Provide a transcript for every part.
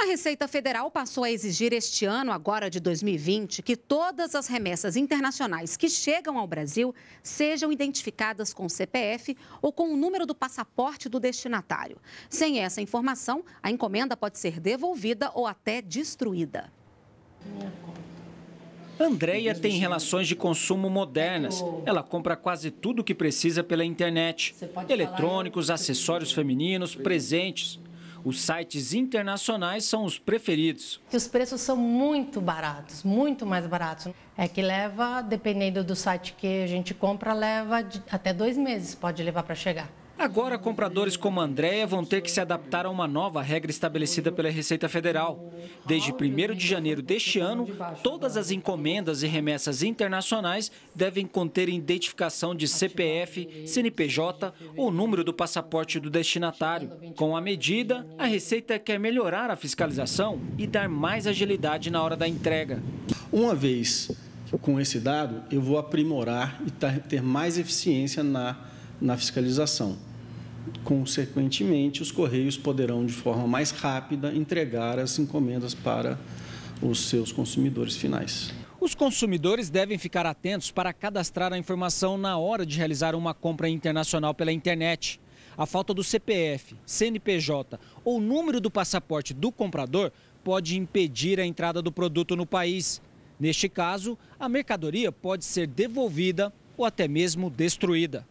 A Receita Federal passou a exigir este ano, agora de 2020, que todas as remessas internacionais que chegam ao Brasil sejam identificadas com o CPF ou com o número do passaporte do destinatário. Sem essa informação, a encomenda pode ser devolvida ou até destruída. Andreia tem relações de consumo modernas. Ela compra quase tudo o que precisa pela internet: eletrônicos, acessórios femininos, presentes os sites internacionais são os preferidos. E os preços são muito baratos, muito mais baratos. É que leva, dependendo do site que a gente compra, leva até dois meses, pode levar para chegar. Agora, compradores como Andréia vão ter que se adaptar a uma nova regra estabelecida pela Receita Federal. Desde 1 de janeiro deste ano, todas as encomendas e remessas internacionais devem conter identificação de CPF, CNPJ ou número do passaporte do destinatário. Com a medida, a Receita quer melhorar a fiscalização e dar mais agilidade na hora da entrega. Uma vez com esse dado, eu vou aprimorar e ter mais eficiência na, na fiscalização. Consequentemente, os Correios poderão, de forma mais rápida, entregar as encomendas para os seus consumidores finais. Os consumidores devem ficar atentos para cadastrar a informação na hora de realizar uma compra internacional pela internet. A falta do CPF, CNPJ ou número do passaporte do comprador pode impedir a entrada do produto no país. Neste caso, a mercadoria pode ser devolvida ou até mesmo destruída.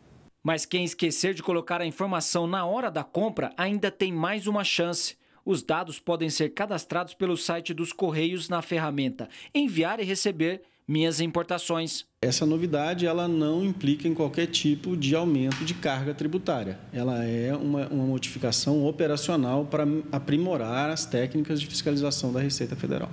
Mas quem esquecer de colocar a informação na hora da compra ainda tem mais uma chance. Os dados podem ser cadastrados pelo site dos Correios na ferramenta Enviar e Receber Minhas Importações. Essa novidade ela não implica em qualquer tipo de aumento de carga tributária. Ela é uma, uma modificação operacional para aprimorar as técnicas de fiscalização da Receita Federal.